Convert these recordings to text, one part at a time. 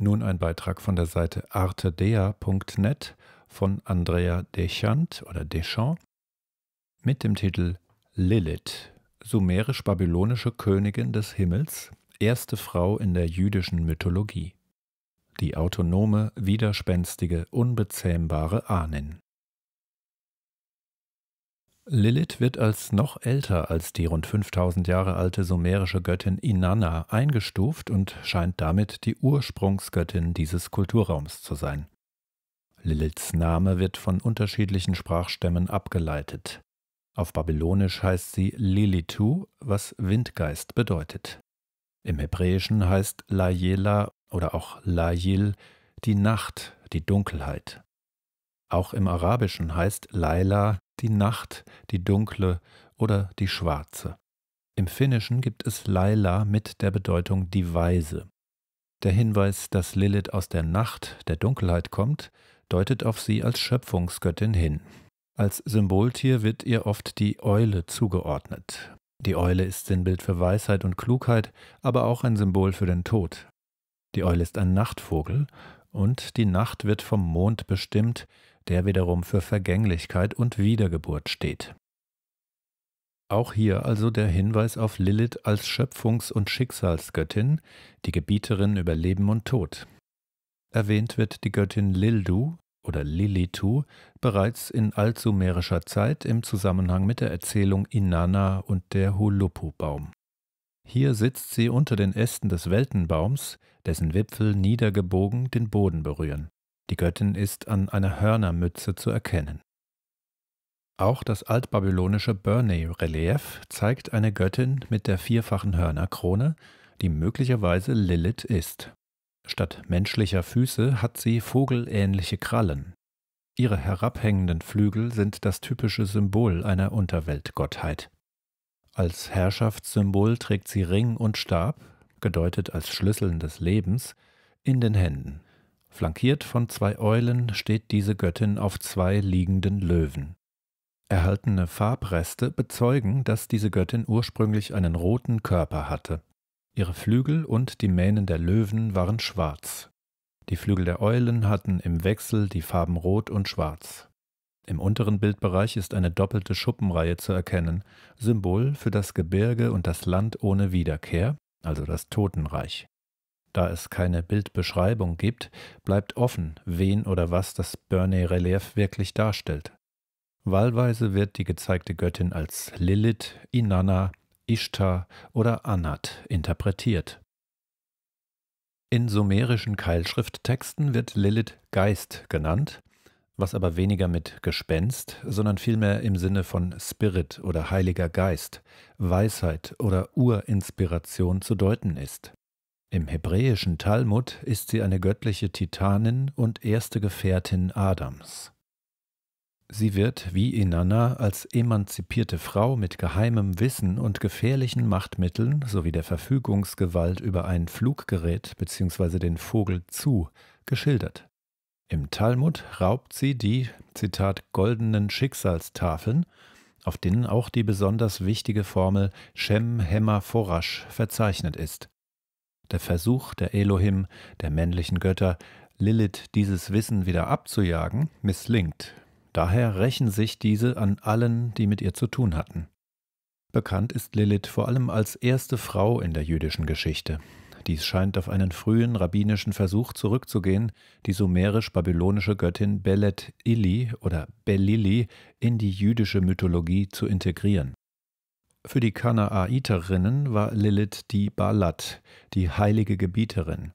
Nun ein Beitrag von der Seite artedea.net von Andrea Deschant oder Deschamps mit dem Titel Lilith, sumerisch-babylonische Königin des Himmels, erste Frau in der jüdischen Mythologie. Die autonome, widerspenstige, unbezähmbare Ahnen. Lilith wird als noch älter als die rund 5000 Jahre alte sumerische Göttin Inanna eingestuft und scheint damit die Ursprungsgöttin dieses Kulturraums zu sein. Liliths Name wird von unterschiedlichen Sprachstämmen abgeleitet. Auf Babylonisch heißt sie Lilitu, was Windgeist bedeutet. Im Hebräischen heißt Layela oder auch Layil die Nacht, die Dunkelheit. Auch im Arabischen heißt Laila die Nacht, die dunkle oder die schwarze. Im Finnischen gibt es Laila mit der Bedeutung die Weise. Der Hinweis, dass Lilith aus der Nacht, der Dunkelheit kommt, deutet auf sie als Schöpfungsgöttin hin. Als Symboltier wird ihr oft die Eule zugeordnet. Die Eule ist Sinnbild für Weisheit und Klugheit, aber auch ein Symbol für den Tod. Die Eule ist ein Nachtvogel und die Nacht wird vom Mond bestimmt der wiederum für Vergänglichkeit und Wiedergeburt steht. Auch hier also der Hinweis auf Lilith als Schöpfungs- und Schicksalsgöttin, die Gebieterin über Leben und Tod. Erwähnt wird die Göttin Lildu oder Lilitu bereits in altsumerischer Zeit im Zusammenhang mit der Erzählung Inanna und der Hulupu-Baum. Hier sitzt sie unter den Ästen des Weltenbaums, dessen Wipfel niedergebogen den Boden berühren. Die Göttin ist an einer Hörnermütze zu erkennen. Auch das altbabylonische Burney-Relief zeigt eine Göttin mit der vierfachen Hörnerkrone, die möglicherweise Lilith ist. Statt menschlicher Füße hat sie vogelähnliche Krallen. Ihre herabhängenden Flügel sind das typische Symbol einer Unterweltgottheit. Als Herrschaftssymbol trägt sie Ring und Stab, gedeutet als Schlüsseln des Lebens, in den Händen. Flankiert von zwei Eulen steht diese Göttin auf zwei liegenden Löwen. Erhaltene Farbreste bezeugen, dass diese Göttin ursprünglich einen roten Körper hatte. Ihre Flügel und die Mähnen der Löwen waren schwarz. Die Flügel der Eulen hatten im Wechsel die Farben rot und schwarz. Im unteren Bildbereich ist eine doppelte Schuppenreihe zu erkennen, Symbol für das Gebirge und das Land ohne Wiederkehr, also das Totenreich. Da es keine Bildbeschreibung gibt, bleibt offen, wen oder was das Burney-Relief wirklich darstellt. Wahlweise wird die gezeigte Göttin als Lilith, Inanna, Ishtar oder Anat interpretiert. In sumerischen Keilschrifttexten wird Lilith Geist genannt, was aber weniger mit Gespenst, sondern vielmehr im Sinne von Spirit oder Heiliger Geist, Weisheit oder Urinspiration zu deuten ist. Im hebräischen Talmud ist sie eine göttliche Titanin und erste Gefährtin Adams. Sie wird wie Inanna als emanzipierte Frau mit geheimem Wissen und gefährlichen Machtmitteln sowie der Verfügungsgewalt über ein Fluggerät bzw. den Vogel zu geschildert. Im Talmud raubt sie die, Zitat, goldenen Schicksalstafeln, auf denen auch die besonders wichtige Formel Shem Hemma Forash verzeichnet ist. Der Versuch der Elohim, der männlichen Götter, Lilith dieses Wissen wieder abzujagen, misslingt. Daher rächen sich diese an allen, die mit ihr zu tun hatten. Bekannt ist Lilith vor allem als erste Frau in der jüdischen Geschichte. Dies scheint auf einen frühen rabbinischen Versuch zurückzugehen, die sumerisch-babylonische Göttin Belet Ili oder Belili in die jüdische Mythologie zu integrieren. Für die Kanaaterinnen war Lilith die Balat, die heilige Gebieterin.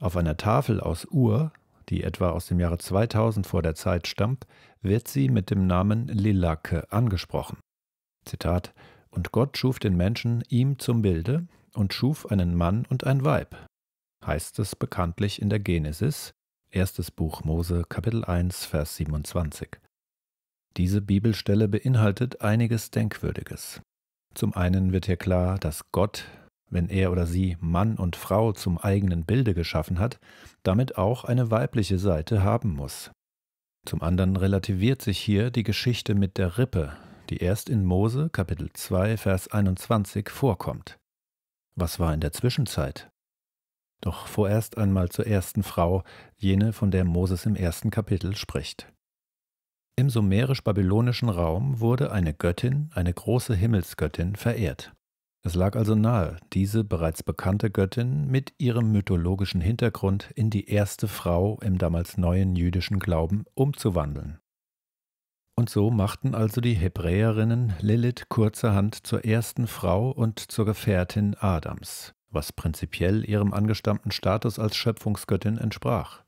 Auf einer Tafel aus Ur, die etwa aus dem Jahre 2000 vor der Zeit stammt, wird sie mit dem Namen Lilake angesprochen. Zitat: Und Gott schuf den Menschen ihm zum Bilde und schuf einen Mann und ein Weib, heißt es bekanntlich in der Genesis, erstes Buch Mose, Kapitel 1, Vers 27. Diese Bibelstelle beinhaltet einiges Denkwürdiges. Zum einen wird hier klar, dass Gott, wenn er oder sie Mann und Frau zum eigenen Bilde geschaffen hat, damit auch eine weibliche Seite haben muss. Zum anderen relativiert sich hier die Geschichte mit der Rippe, die erst in Mose Kapitel 2 Vers 21 vorkommt. Was war in der Zwischenzeit? Doch vorerst einmal zur ersten Frau, jene, von der Moses im ersten Kapitel spricht. Im sumerisch-babylonischen Raum wurde eine Göttin, eine große Himmelsgöttin, verehrt. Es lag also nahe, diese bereits bekannte Göttin mit ihrem mythologischen Hintergrund in die erste Frau im damals neuen jüdischen Glauben umzuwandeln. Und so machten also die Hebräerinnen Lilith kurzerhand zur ersten Frau und zur Gefährtin Adams, was prinzipiell ihrem angestammten Status als Schöpfungsgöttin entsprach.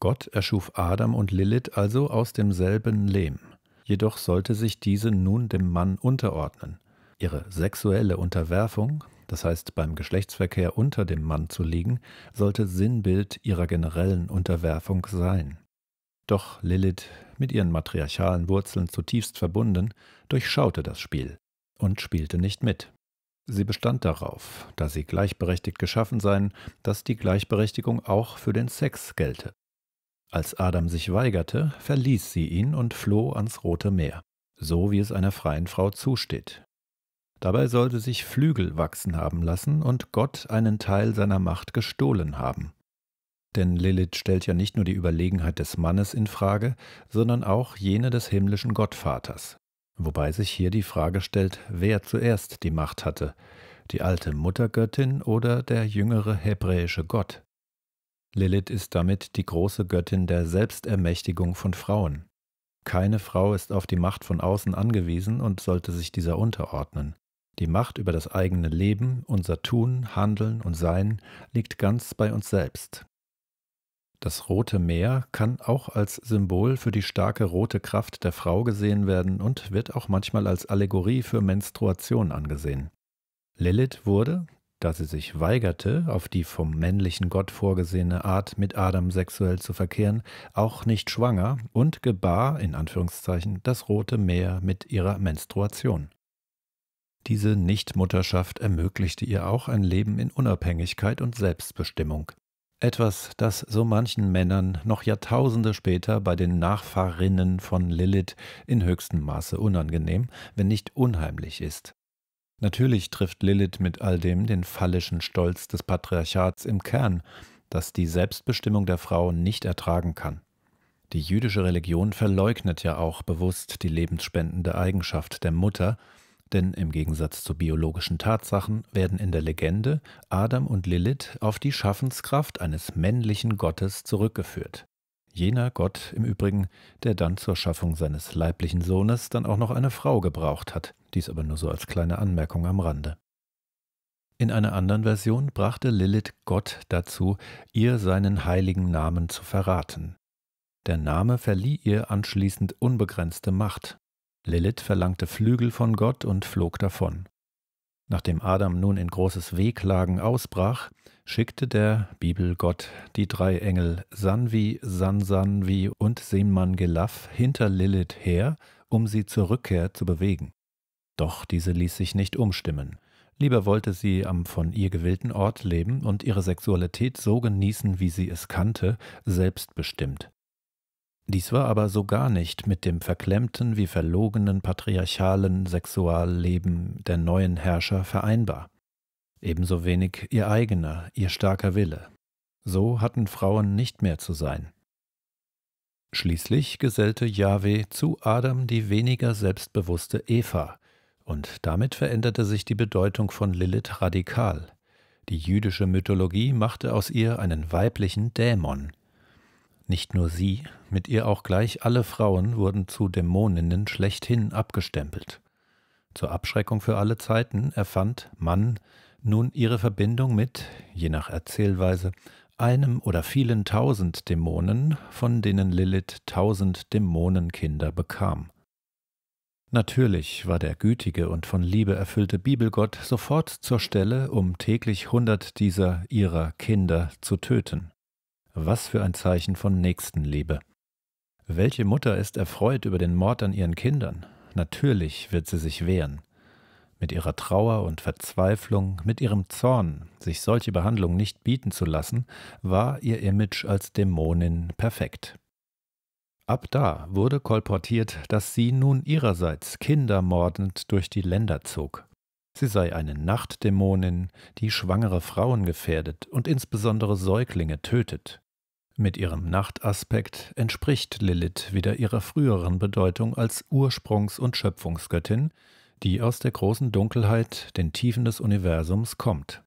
Gott erschuf Adam und Lilith also aus demselben Lehm. Jedoch sollte sich diese nun dem Mann unterordnen. Ihre sexuelle Unterwerfung, das heißt beim Geschlechtsverkehr unter dem Mann zu liegen, sollte Sinnbild ihrer generellen Unterwerfung sein. Doch Lilith, mit ihren matriarchalen Wurzeln zutiefst verbunden, durchschaute das Spiel und spielte nicht mit. Sie bestand darauf, da sie gleichberechtigt geschaffen seien, dass die Gleichberechtigung auch für den Sex gelte. Als Adam sich weigerte, verließ sie ihn und floh ans Rote Meer, so wie es einer freien Frau zusteht. Dabei sollte sich Flügel wachsen haben lassen und Gott einen Teil seiner Macht gestohlen haben. Denn Lilith stellt ja nicht nur die Überlegenheit des Mannes in Frage, sondern auch jene des himmlischen Gottvaters. Wobei sich hier die Frage stellt, wer zuerst die Macht hatte, die alte Muttergöttin oder der jüngere hebräische Gott. Lilith ist damit die große Göttin der Selbstermächtigung von Frauen. Keine Frau ist auf die Macht von außen angewiesen und sollte sich dieser unterordnen. Die Macht über das eigene Leben, unser Tun, Handeln und Sein liegt ganz bei uns selbst. Das Rote Meer kann auch als Symbol für die starke rote Kraft der Frau gesehen werden und wird auch manchmal als Allegorie für Menstruation angesehen. Lilith wurde, da sie sich weigerte, auf die vom männlichen Gott vorgesehene Art mit Adam sexuell zu verkehren, auch nicht schwanger und gebar in Anführungszeichen das rote Meer mit ihrer Menstruation. Diese Nichtmutterschaft ermöglichte ihr auch ein Leben in Unabhängigkeit und Selbstbestimmung. Etwas, das so manchen Männern noch Jahrtausende später bei den Nachfahrinnen von Lilith in höchstem Maße unangenehm, wenn nicht unheimlich ist. Natürlich trifft Lilith mit all dem den phallischen Stolz des Patriarchats im Kern, das die Selbstbestimmung der Frau nicht ertragen kann. Die jüdische Religion verleugnet ja auch bewusst die lebensspendende Eigenschaft der Mutter, denn im Gegensatz zu biologischen Tatsachen werden in der Legende Adam und Lilith auf die Schaffenskraft eines männlichen Gottes zurückgeführt jener Gott im Übrigen, der dann zur Schaffung seines leiblichen Sohnes dann auch noch eine Frau gebraucht hat, dies aber nur so als kleine Anmerkung am Rande. In einer anderen Version brachte Lilith Gott dazu, ihr seinen heiligen Namen zu verraten. Der Name verlieh ihr anschließend unbegrenzte Macht. Lilith verlangte Flügel von Gott und flog davon. Nachdem Adam nun in großes Wehklagen ausbrach, schickte der Bibelgott die drei Engel Sanvi, Sansanvi und Gelaff hinter Lilith her, um sie zur Rückkehr zu bewegen. Doch diese ließ sich nicht umstimmen. Lieber wollte sie am von ihr gewählten Ort leben und ihre Sexualität so genießen, wie sie es kannte, selbstbestimmt. Dies war aber so gar nicht mit dem verklemmten wie verlogenen patriarchalen Sexualleben der neuen Herrscher vereinbar ebenso wenig ihr eigener, ihr starker Wille. So hatten Frauen nicht mehr zu sein. Schließlich gesellte Jahwe zu Adam die weniger selbstbewusste Eva, und damit veränderte sich die Bedeutung von Lilith radikal. Die jüdische Mythologie machte aus ihr einen weiblichen Dämon. Nicht nur sie, mit ihr auch gleich alle Frauen wurden zu Dämoninnen schlechthin abgestempelt. Zur Abschreckung für alle Zeiten erfand Mann nun ihre Verbindung mit, je nach Erzählweise, einem oder vielen tausend Dämonen, von denen Lilith tausend Dämonenkinder bekam. Natürlich war der gütige und von Liebe erfüllte Bibelgott sofort zur Stelle, um täglich hundert dieser ihrer Kinder zu töten. Was für ein Zeichen von Nächstenliebe. Welche Mutter ist erfreut über den Mord an ihren Kindern? Natürlich wird sie sich wehren. Mit ihrer Trauer und Verzweiflung, mit ihrem Zorn, sich solche Behandlung nicht bieten zu lassen, war ihr Image als Dämonin perfekt. Ab da wurde kolportiert, dass sie nun ihrerseits kindermordend durch die Länder zog. Sie sei eine Nachtdämonin, die schwangere Frauen gefährdet und insbesondere Säuglinge tötet. Mit ihrem Nachtaspekt entspricht Lilith wieder ihrer früheren Bedeutung als Ursprungs- und Schöpfungsgöttin, die aus der großen Dunkelheit, den Tiefen des Universums kommt.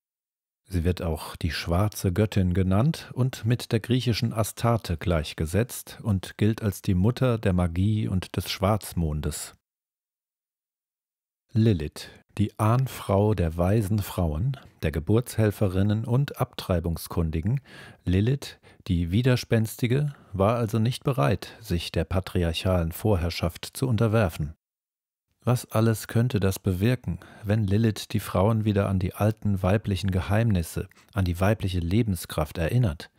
Sie wird auch die schwarze Göttin genannt und mit der griechischen Astarte gleichgesetzt und gilt als die Mutter der Magie und des Schwarzmondes. Lilith, die Ahnfrau der weisen Frauen, der Geburtshelferinnen und Abtreibungskundigen, Lilith, die Widerspenstige, war also nicht bereit, sich der patriarchalen Vorherrschaft zu unterwerfen. Was alles könnte das bewirken, wenn Lilith die Frauen wieder an die alten weiblichen Geheimnisse, an die weibliche Lebenskraft erinnert?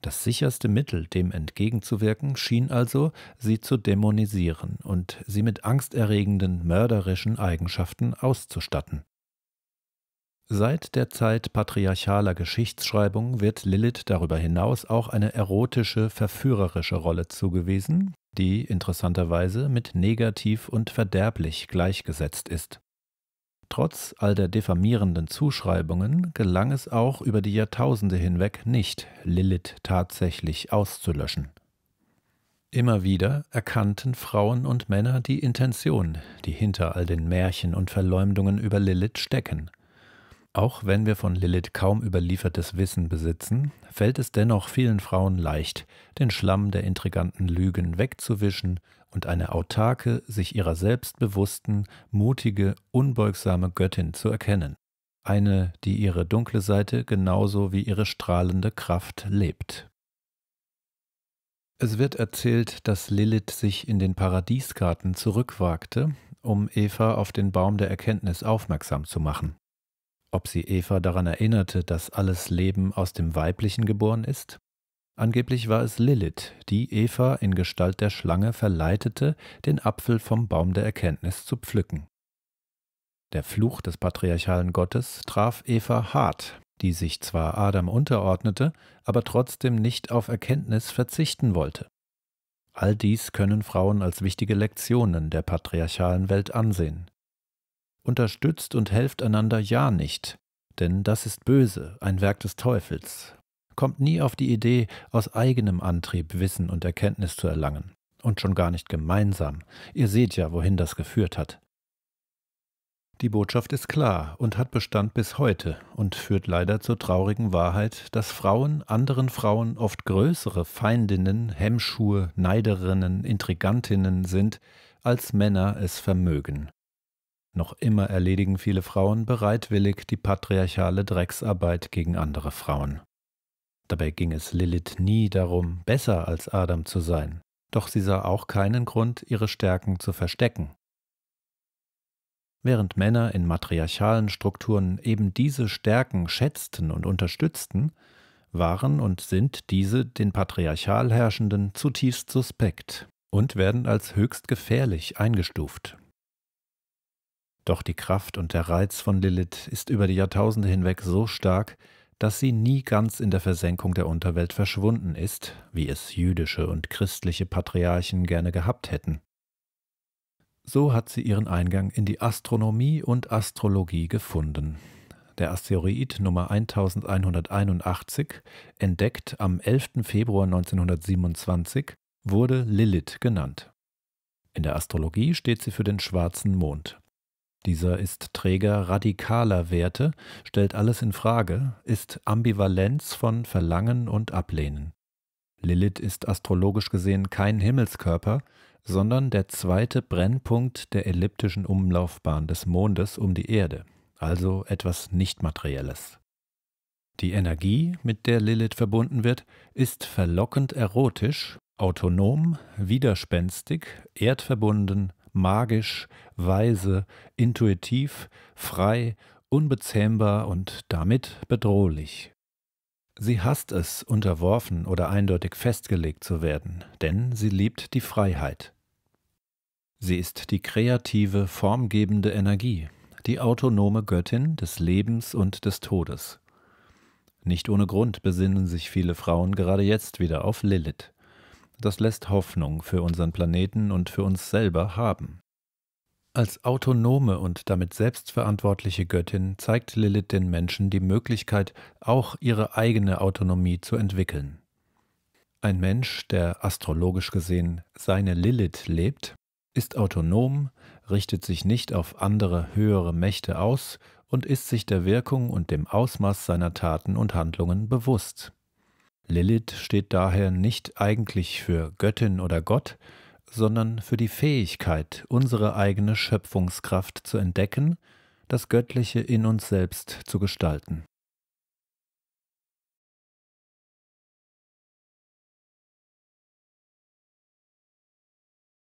Das sicherste Mittel, dem entgegenzuwirken, schien also, sie zu dämonisieren und sie mit angsterregenden, mörderischen Eigenschaften auszustatten. Seit der Zeit patriarchaler Geschichtsschreibung wird Lilith darüber hinaus auch eine erotische, verführerische Rolle zugewiesen, die interessanterweise mit negativ und verderblich gleichgesetzt ist. Trotz all der diffamierenden Zuschreibungen gelang es auch über die Jahrtausende hinweg nicht, Lilith tatsächlich auszulöschen. Immer wieder erkannten Frauen und Männer die Intention, die hinter all den Märchen und Verleumdungen über Lilith stecken – auch wenn wir von Lilith kaum überliefertes Wissen besitzen, fällt es dennoch vielen Frauen leicht, den Schlamm der intriganten Lügen wegzuwischen und eine autarke, sich ihrer selbstbewussten, mutige, unbeugsame Göttin zu erkennen. Eine, die ihre dunkle Seite genauso wie ihre strahlende Kraft lebt. Es wird erzählt, dass Lilith sich in den Paradiesgarten zurückwagte, um Eva auf den Baum der Erkenntnis aufmerksam zu machen ob sie Eva daran erinnerte, dass alles Leben aus dem Weiblichen geboren ist? Angeblich war es Lilith, die Eva in Gestalt der Schlange verleitete, den Apfel vom Baum der Erkenntnis zu pflücken. Der Fluch des patriarchalen Gottes traf Eva hart, die sich zwar Adam unterordnete, aber trotzdem nicht auf Erkenntnis verzichten wollte. All dies können Frauen als wichtige Lektionen der patriarchalen Welt ansehen. Unterstützt und helft einander ja nicht, denn das ist böse, ein Werk des Teufels. Kommt nie auf die Idee, aus eigenem Antrieb Wissen und Erkenntnis zu erlangen, und schon gar nicht gemeinsam. Ihr seht ja, wohin das geführt hat. Die Botschaft ist klar und hat Bestand bis heute und führt leider zur traurigen Wahrheit, dass Frauen anderen Frauen oft größere Feindinnen, Hemmschuhe, Neiderinnen, Intrigantinnen sind, als Männer es vermögen. Noch immer erledigen viele Frauen bereitwillig die patriarchale Drecksarbeit gegen andere Frauen. Dabei ging es Lilith nie darum, besser als Adam zu sein, doch sie sah auch keinen Grund, ihre Stärken zu verstecken. Während Männer in matriarchalen Strukturen eben diese Stärken schätzten und unterstützten, waren und sind diese den patriarchal Herrschenden zutiefst suspekt und werden als höchst gefährlich eingestuft. Doch die Kraft und der Reiz von Lilith ist über die Jahrtausende hinweg so stark, dass sie nie ganz in der Versenkung der Unterwelt verschwunden ist, wie es jüdische und christliche Patriarchen gerne gehabt hätten. So hat sie ihren Eingang in die Astronomie und Astrologie gefunden. Der Asteroid Nummer 1181, entdeckt am 11. Februar 1927, wurde Lilith genannt. In der Astrologie steht sie für den schwarzen Mond. Dieser ist Träger radikaler Werte, stellt alles in Frage, ist Ambivalenz von Verlangen und Ablehnen. Lilith ist astrologisch gesehen kein Himmelskörper, sondern der zweite Brennpunkt der elliptischen Umlaufbahn des Mondes um die Erde, also etwas Nichtmaterielles. Die Energie, mit der Lilith verbunden wird, ist verlockend erotisch, autonom, widerspenstig, erdverbunden, magisch, weise, intuitiv, frei, unbezähmbar und damit bedrohlich. Sie hasst es, unterworfen oder eindeutig festgelegt zu werden, denn sie liebt die Freiheit. Sie ist die kreative, formgebende Energie, die autonome Göttin des Lebens und des Todes. Nicht ohne Grund besinnen sich viele Frauen gerade jetzt wieder auf Lilith das lässt Hoffnung für unseren Planeten und für uns selber haben. Als autonome und damit selbstverantwortliche Göttin zeigt Lilith den Menschen die Möglichkeit, auch ihre eigene Autonomie zu entwickeln. Ein Mensch, der astrologisch gesehen seine Lilith lebt, ist autonom, richtet sich nicht auf andere höhere Mächte aus und ist sich der Wirkung und dem Ausmaß seiner Taten und Handlungen bewusst. Lilith steht daher nicht eigentlich für Göttin oder Gott, sondern für die Fähigkeit, unsere eigene Schöpfungskraft zu entdecken, das Göttliche in uns selbst zu gestalten.